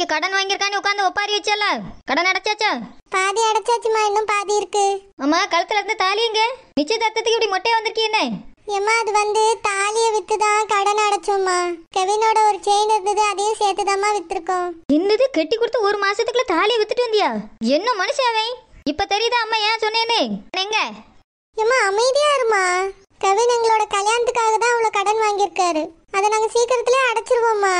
இன்னைக்கு கடன் வாங்கியிருக்கான்னு உட்காந்து ஒப்பாரி வச்சல கடன் அடைச்சாச்சா பாதி அடைச்சாச்சுமா இன்னும் பாதி இருக்கு அம்மா கழுத்துல இருந்து தாலிங்க நிச்சயதார்த்தத்துக்கு இப்படி மொட்டை வந்திருக்கீனே ஏமா அது வந்து தாலியை வித்து தான் கடன் அடைச்சோம்மா கவினோட ஒரு செயின் இருந்தது அதையும் சேர்த்து தாம்மா வித்திருக்கோம் என்னது கட்டி கொடுத்து ஒரு மாசத்துக்குள்ள தாலியை வித்துட்டு வந்தியா என்ன மனுஷாவை இப்ப தெரியுதா அம்மா ஏன் சொன்னேன்னு எங்க ஏமா அமைதியா இருமா கவின் எங்களோட கல்யாணத்துக்காக தான் அவ்வளோ கடன் வாங்கியிருக்காரு அதை நாங்கள் சீக்கிரத்திலே அடைச்சிருவோம்மா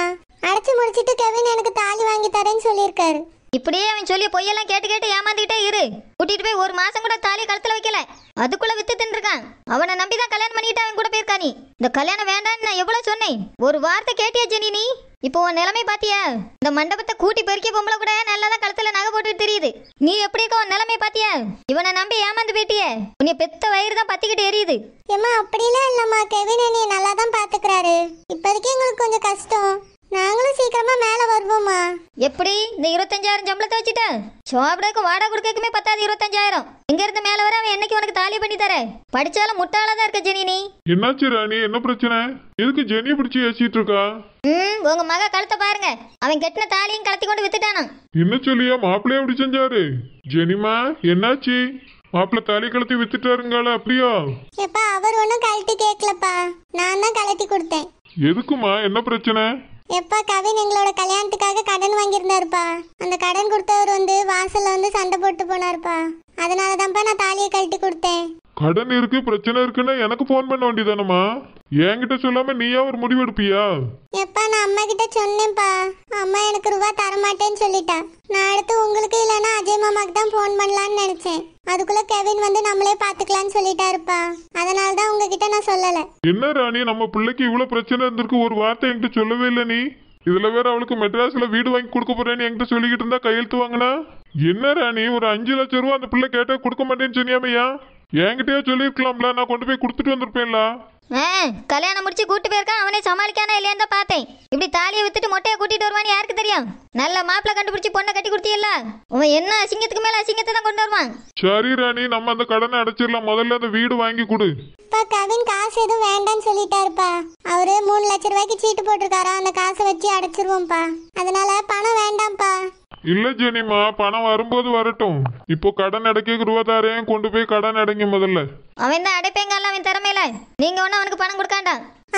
அடைச்சு முடிச்சிட்டு கெவின் எனக்கு தாலி வாங்கி தரேன்னு சொல்லியிருக்காரு இப்படியே அவன் சொல்லி பொய்யெல்லாம் கேட்டு கேட்டு ஏமாந்துக்கிட்டே இரு கூட்டிட்டு போய் ஒரு மாசம் கூட தாலி கழுத்துல வைக்கல அதுக்குள்ள வித்து தின்றுருக்கான் அவனை நம்பி தான் கல்யாணம் பண்ணிட்டு அவன் கூட போயிருக்கா நீ இந்த கல்யாணம் வேண்டான்னு நான் எவ்வளவு சொன்னேன் ஒரு வார்த்தை கேட்டியா ஜெனி நீ இப்போ உன் நிலைமை பாத்தியா இந்த மண்டபத்தை கூட்டி பெருக்கிய பொம்பளை கூட நல்லதான் கழுத்துல நகை போட்டு தெரியுது நீ எப்படி இருக்க உன் நிலைமை பாத்தியா இவனை நம்பி ஏமாந்து போயிட்டிய உன்னை பெத்த வயிறு தான் பத்திக்கிட்டு எரியுது ஏமா அப்படிலாம் இல்லம்மா கெவின் நீ நல்லா தான் பாத்துக்கிறாரு இப்போதைக்கு எங்களுக்கு கொஞ்சம் கஷ்டம் நாங்களும் சீக்கிரமா மேல வருவோமா எப்படி இந்த இருபத்தஞ்சாயிரம் சம்பளத்தை வச்சுட்ட சோபடாக்கு வாடகை கொடுக்கமே பத்தாது இருபத்தஞ்சாயிரம் இங்க இருந்து மேல வர அவன் என்னைக்கு உனக்கு தாலி பண்ணி தர படிச்சாலும் தான் இருக்க ஜெனி நீ என்னாச்சு ராணி என்ன பிரச்சனை எதுக்கு ஜெனி பிடிச்சி ஏசிட்டு இருக்கா உங்க மக கழுத்தை பாருங்க அவன் கெட்டின தாலியும் கலத்தி கொண்டு வித்துட்டானா என்ன சொல்லியா மாப்பிள்ளைய அப்படி செஞ்சாரு ஜெனிமா என்னாச்சு மாப்பிள்ள தாலி கலத்தி வித்துட்டாருங்களா அப்படியா எப்பா அவர் ஒன்றும் கழட்டி கேட்கலப்பா நான் தான் கழட்டி கொடுத்தேன் எதுக்குமா என்ன பிரச்சனை எப்பா கவின் எங்களோட கல்யாணத்துக்காக கடன் வாங்கியிருந்தாருப்பா அந்த கடன் கொடுத்தவர் வந்து வாசல்ல வந்து சண்டை போட்டு போனாருப்பா அதனாலதான்ப்பா தான்ப்பா நான் தாலியை கழட்டி கொடுத்தேன் கடன் இருக்கு பிரச்சனை இருக்குன்னா எனக்கு ஃபோன் பண்ண வேண்டியதானமா என்கிட்ட சொல்லாம நீயா ஒரு முடிவு எடுப்பியா எப்பா நான் அம்மா கிட்ட சொன்னேன்ப்பா அம்மா எனக்கு ரூபா தர மாட்டேன்னு சொல்லிட்டா நான் அடுத்து உங்களுக்கு இல்லனா அஜய் மாமாக்கு தான் ஃபோன் பண்ணலாம்னு நினைச்சேன் அதுக்குள்ள கெவின் வந்து நம்மளே பாத்துக்கலாம்னு சொல்லிட்டாருப்பா அதனால தான் உங்ககிட்ட நான் சொல்லல என்ன ராணி நம்ம பிள்ளைக்கு இவ்வளவு பிரச்சனை இருந்திருக்கு ஒரு வார்த்தை என்கிட்ட சொல்லவே இல்லை நீ இதுல வேற அவளுக்கு மெட்ராஸ்ல வீடு வாங்கி கொடுக்க போறேன்னு என்கிட்ட சொல்லிக்கிட்டு இருந்தா கையெழுத்து வாங்கினா என்ன ராணி ஒரு அஞ்சு லட்சம் ரூபா அந்த பிள்ளை கேட்டா கொடுக்க மாட்டேன்னு சொன்னியாமையா என்கிட்டயே சொல்லியிருக்கலாம்ல நான் கொண்டு போய் கொடுத்துட்டு வந்திருப்பேன்ல ஆ கல்யாணம் முடிச்சு கூட்டு போயிருக்கான் அவனே சமாளிக்கானா இல்லையான்னு தான் பார்த்தேன் இப்படி தாலியை வித்துட்டு மொட்டையை கூட்டிட்டு வருவான்னு யாருக்கு தெரியும் நல்ல மாப்பிள்ள கண்டுபிடிச்சு பொண்ணை கட்டி கொடுத்தீல்ல உன் என்ன அசிங்கத்துக்கு மேல அசிங்கத்தை தான் கொண்டு வருவான் சரி ராணி நம்ம அந்த கடனை அடைச்சிடலாம் முதல்ல அந்த வீடு வாங்கி கொடு அப்பா கவின் காசு எதுவும் வேண்டாம்னு சொல்லிட்டாருப்பா அவரு மூணு லட்ச ரூபாய்க்கு சீட்டு போட்டிருக்காரா அந்த காசை வச்சு அடைச்சிருவோம்ப்பா அதனால பணம் வேண்டாம்ப்பா இல்ல ஜெனிமா பணம் வரும்போது வரட்டும் இப்போ கடன் அடைக்க ரூபாதாரையும் கொண்டு போய் கடன் அடைங்க முதல்ல அவன் தான் அடைப்பேங்கல்ல அவன் திறமையில நீங்க ஒண்ணு அவனுக்கு பணம் கொடுக்காண்டா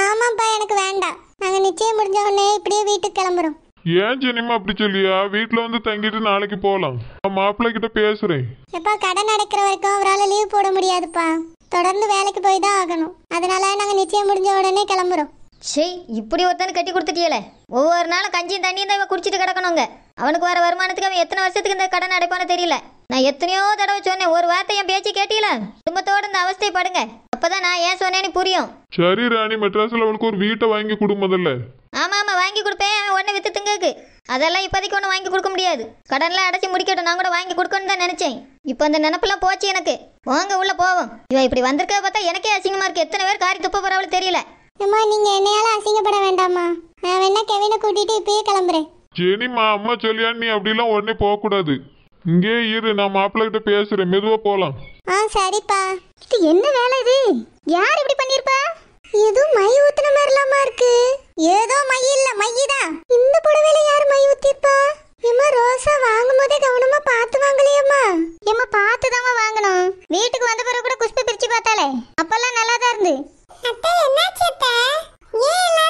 ஆமாப்பா எனக்கு வேண்டாம் நாங்க நிச்சயம் முடிஞ்ச உடனே இப்படியே வீட்டுக்கு கிளம்புறோம் ஏன் ஜெனிமா அப்படி சொல்லியா வீட்டுல வந்து தங்கிட்டு நாளைக்கு போலாம் மாப்பிள்ளை கிட்ட பேசுறேன் எப்பா கடன் அடைக்கிற வரைக்கும் அவரால் லீவ் போட முடியாதுப்பா தொடர்ந்து வேலைக்கு போய் தான் ஆகணும் அதனால நாங்க நிச்சயம் முடிஞ்ச உடனே கிளம்புறோம் சரி இப்படி ஒருத்தனு கட்டி கொடுத்துட்டியல ஒவ்வொரு நாளும் கஞ்சியும் தண்ணியும் தான் இவன் குடிச்சிட்டு கிடக்கணுங்க அவனுக்கு வர வருமானத்துக்கு அவன் எத்தனை வருஷத்துக்கு இந்த கடன் அடைப்பானு தெரியல நான் எத்தனையோ தடவை சொன்னேன் ஒரு வார்த்தை என் பேச்சு கேட்டியல குடும்பத்தோட இந்த அவஸ்தைப்படுங்க அப்பதான் நான் ஏன் சொன்னேன்னு புரியும் சரி ராணி மெட்ராஸ்ல அவனுக்கு ஒரு வீட்டை வாங்கி கொடுமதில்ல ஆமா ஆமா வாங்கி கொடுப்பேன் அவன் உடனே வித்து திங்கக்கு அதெல்லாம் இப்போதைக்கு ஒன்றும் வாங்கி கொடுக்க முடியாது கடன்லாம் அடைச்சி முடிக்கட்டும் நான் கூட வாங்கி கொடுக்கணும்னு தான் நினைச்சேன் இப்போ அந்த நினப்பெல்லாம் போச்சு எனக்கு வாங்க உள்ளே போவோம் இவன் இப்படி வந்திருக்க பார்த்தா எனக்கே அசிங்கமாக இருக்கு எத்தனை பேர் காரி துப்ப போகிறவளு தெரியல அம்மா நீங்க என்னையால அசிங்கப்பட வேண்டாமா நான் வேணா கெவினை கூட்டிட்டு இப்பயே கிளம்புறேன் சரிம்மா அம்மா சொல்லியா நீ அப்படிலாம் உடனே போகக்கூடாது இங்கே இரு நான் மாப்பிள்ளை கிட்ட பேசுறேன் மெதுவா போலாம் ஆ சரிப்பா இது என்ன வேலை இது யார் இப்படி பண்ணிருப்பா ஏதோ மை ஊத்துன மாதிரிலாமா இருக்கு ஏதோ மை இல்ல மையதான் இந்த புடவையில யார் மை ஊத்திருப்பா ஏமா ரோசா வாங்கும் போதே கவனமா பார்த்து வாங்கலையம்மா ஏமா பார்த்து தாமா வாங்கணும் வீட்டுக்கு வந்த பிறகு கூட குஷ்பு பிரிச்சு பார்த்தாலே அப்பெல்லாம் நல்லா தான் இருந்து அத்தை என்னாச்சு அத்தை ஏன் எல்லாரும்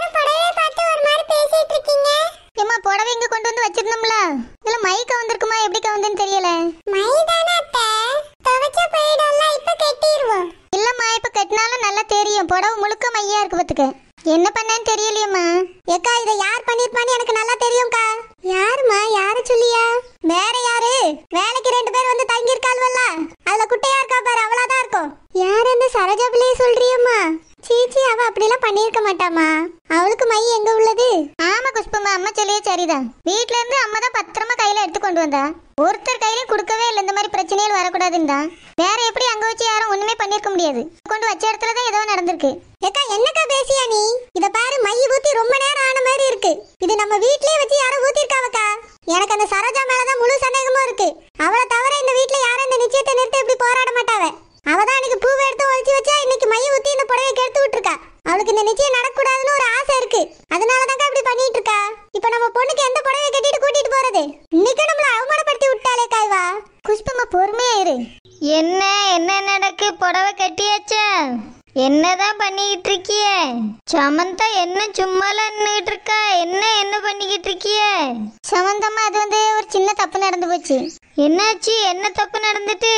சொல்லியிருக்க மாட்டாமா அவளுக்கு மை எங்க உள்ளது ஆமா குஷ்பமா அம்மா சொல்லியே சரிதான் வீட்ல இருந்து அம்மா தான் பத்திரமா கையில எடுத்து கொண்டு வந்தா ஒருத்தர் கையிலயும் கொடுக்கவே இல்லை இந்த மாதிரி பிரச்சனைகள் வரக்கூடாதுன்னு வேற எப்படி அங்க வச்சு யாரும் ஒண்ணுமே பண்ணிருக்க முடியாது கொண்டு வச்ச இடத்துல தான் ஏதோ நடந்திருக்கு ஏக்கா என்னக்கா பேசியா நீ இத பாரு மை ஊத்தி ரொம்ப நேரம் ஆன மாதிரி இருக்கு இது நம்ம வீட்லயே வச்சு யாரும் ஊத்திருக்காவக்கா எனக்கு அந்த சரோஜா மேலதான் முழு சந்தேகமும் இருக்கு அவளை தவிர இந்த வீட்ல யாரும் இந்த நிச்சயத்தை நிறுத்த இப்படி போராட மாட்டாவ அவதான் அன்னைக்கு பூவை எடுத்து ஒழிச்சு வச்சா இன்னைக்கு மைய ஊத்தி இந்த புடவை கெடுத்து விட்டுருக்கா அவளுக்கு இந்த நிச்சயம் நடக்கூடாதுன்னு ஒரு ஆசை இருக்கு அதனால தான் இப்படி பண்ணிட்டு இருக்கா இப்போ நம்ம பொண்ணுக்கு எந்த புடவை கட்டிட்டு கூட்டிட்டு போறது இன்னைக்கு நம்மள அவமானப்படுத்தி விட்டாலே காய்வா குஷ்பமா பொறுமையா இரு என்ன என்ன நடக்கு புடவை கட்டியாச்சா என்னதான் பண்ணிக்கிட்டு இருக்கிய சமந்தா என்ன சும்மால நின்றுட்டு இருக்கா என்ன என்ன பண்ணிக்கிட்டு இருக்கிய சமந்தம்மா அது வந்து ஒரு சின்ன தப்பு நடந்து போச்சு என்னாச்சு என்ன தப்பு நடந்துட்டு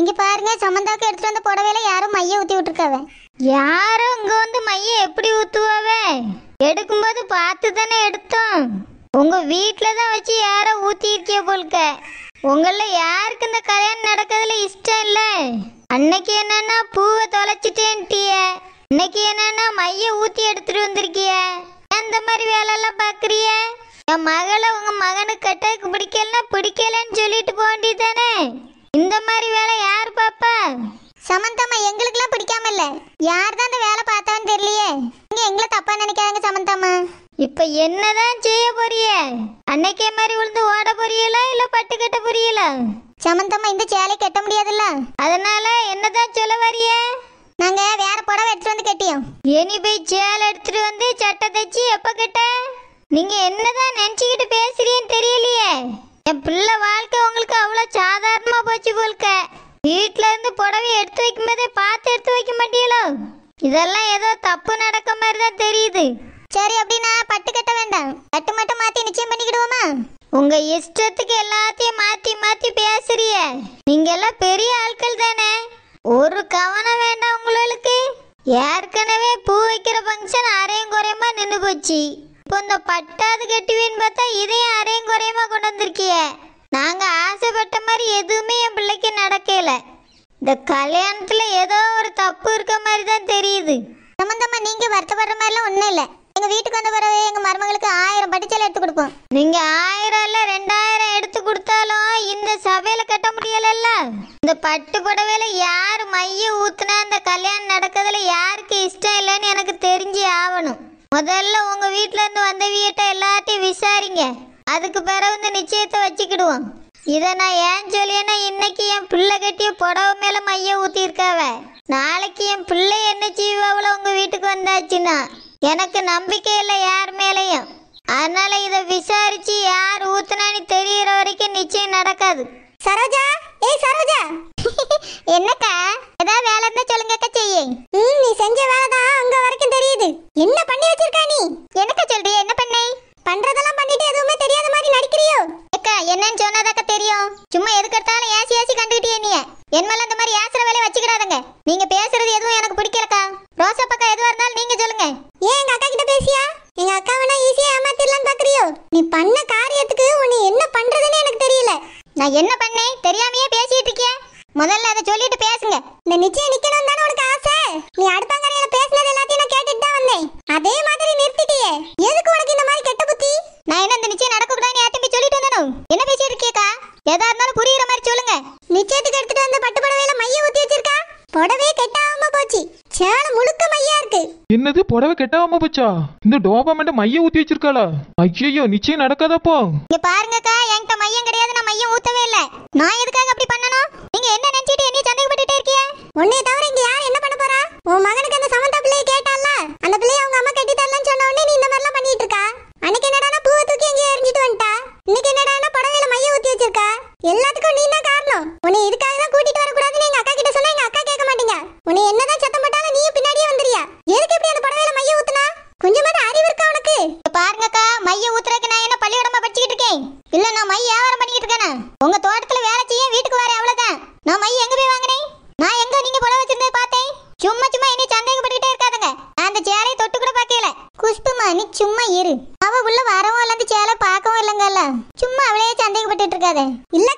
இங்க பாருங்க சமந்தாவுக்கு எடுத்துட்டு வந்த புடவையில யாரும் மைய ஊத்தி விட்டுருக்காவே யாரும் இங்க வந்து மைய எப்படி ஊத்துவாவே எடுக்கும்போது பார்த்து தானே எடுத்தோம் உங்க வீட்டுல தான் வச்சு யாரோ ஊத்தி இருக்கிய போல்க உங்கள யாருக்கு இந்த கல்யாணம் நடக்கிறதுல இஷ்டம் இல்ல அன்னைக்கு என்னன்னா பூவை தொலைச்சிட்டேன்ட்டிய இன்னைக்கு என்னன்னா மைய ஊத்தி எடுத்துட்டு வந்திருக்கிய அந்த மாதிரி வேலை எல்லாம் பாக்குறிய என் மகளை உங்க மகனுக்கு கட்டதுக்கு பிடிக்கலன்னா பிடிக்கலன்னு சொல்லிட்டு போக தானே இந்த மாதிரி வேலை யார் பாப்பா சமந்தம்மா எங்களுக்குலாம் பிடிக்காம இல்ல யார் தான் அந்த வேலை பார்த்தான்னு தெரியலையே நீங்க எங்களை தப்பா நினைக்காதங்க சமந்தம்மா இப்ப என்னதான் செய்ய போறிய அன்னைக்கே மாதிரி விழுந்து ஓட போறியலா இல்ல பட்டு கட்ட புரியல சமந்தம்மா இந்த சேலை கட்ட முடியாதுல்ல அதனால என்னதான் சொல்ல வரிய நாங்க வேற புடவை எடுத்துட்டு வந்து கட்டியோம் இனி போய் சேலை எடுத்துட்டு வந்து சட்டை தைச்சி எப்ப கட்ட நீங்க என்னதான் நினைச்சுக்கிட்டு பேசுறீன்னு தெரியலையே என் பிள்ளை வாழ்க்கை உங்களுக்கு அவ்வளோ சாதாரணமா போச்சு போல்க வீட்டில் பாவி எடுத்து வைக்கும்போதே பார்த்து எடுத்து வைக்க மாட்டீங்களோ இதெல்லாம் ஏதோ தப்பு நடக்க மாதிரி தான் தெரியுது சரி அப்படின்னா பட்டு கட்ட வேண்டாம் பட்டு மட்டும் மாத்தி நிச்சயம் பண்ணிக்கிடுவோமா உங்க இஷ்டத்துக்கு எல்லாத்தையும் மாத்தி மாத்தி பேசுறிய நீங்க எல்லாம் பெரிய ஆட்கள் தானே ஒரு கவனம் வேண்டாம் உங்களுக்கு ஏற்கனவே பூ வைக்கிற ஃபங்க்ஷன் அரையும் குறையமா நின்று போச்சு இப்போ இந்த பட்டாது கட்டுவேன்னு பார்த்தா இதையும் அரையும் குறையமா கொண்டு வந்திருக்கிய நாங்கள் ஆசைப்பட்ட மாதிரி எதுவுமே என் பிள்ளைக்கு நடக்கலை இந்த கல்யாணத்துல ஏதோ ஒரு தப்பு இருக்க மாதிரி தான் தெரியுது சம்பந்தமா நீங்க வருத்தப்படுற மாதிரிலாம் ஒண்ணும் இல்ல எங்க வீட்டுக்கு வந்த பிறகு எங்க மருமகளுக்கு ஆயிரம் படிச்சல எடுத்து கொடுப்போம் நீங்க ஆயிரம் இல்ல ரெண்டாயிரம் எடுத்து கொடுத்தாலும் இந்த சபையில கட்ட முடியலல்ல இந்த பட்டு புடவையில யார் மைய ஊத்துனா இந்த கல்யாணம் நடக்கிறதுல யாருக்கு இஷ்டம் இல்லைன்னு எனக்கு தெரிஞ்சு ஆகணும் முதல்ல உங்க வீட்டுல இருந்து வந்த வீட்டை எல்லாத்தையும் விசாரிங்க அதுக்கு பிறகு இந்த நிச்சயத்தை வச்சுக்கிடுவோம் இதை நான் ஏன் சொல்லியேன்னா இன்னைக்கு என் பிள்ளை கட்டிய புடவை மேலே மைய ஊற்றிருக்காவ நாளைக்கு என் பிள்ளை என்ன செய்வாவில் உங்கள் வீட்டுக்கு வந்தாச்சுன்னா எனக்கு நம்பிக்கை இல்லை யார் மேலேயும் அதனால் இதை விசாரித்து யார் ஊற்றுனான்னு தெரிகிற வரைக்கும் நிச்சயம் நடக்காது சரோஜா ஏய் சரோஜா என்னக்கா ஏதாவது வேலை இருந்தா சொல்லுங்கக்கா செய்ய நீ செஞ்ச வேலை இல்லையே எதுக்கு உனக்கு இந்த மாதிரி கெட்ட புத்தி நான் என்ன இந்த நிச்சயம் சொல்லிட்டு வந்தனும் என்ன பேசிட்டு இருக்கேக்கா எதா இருந்தாலும் புரியுற மாதிரி சொல்லுங்க நிச்சயத்துக்கு எடுத்துட்டு வந்த பட்டு புடவையில மைய ஊத்தி வச்சிருக்கா புடவே கெட்டாம போச்சு சேலம் முழுக்க மையா இருக்கு என்னது புடவை கெட்டாம போச்சா இந்த டோபமெண்ட் மைய ஊத்தி வச்சிருக்காளா ஐயோ நிச்சயம் நடக்காதப்போ இங்க பாருங்கக்கா என்கிட்ட மையம் சும்மா இரு அவ உள்ள வரவும் இல்லாத சேலை பார்க்கவும் இல்லைங்கல்ல சும்மா அவளே சந்தேகப்பட்டு இருக்காத இல்ல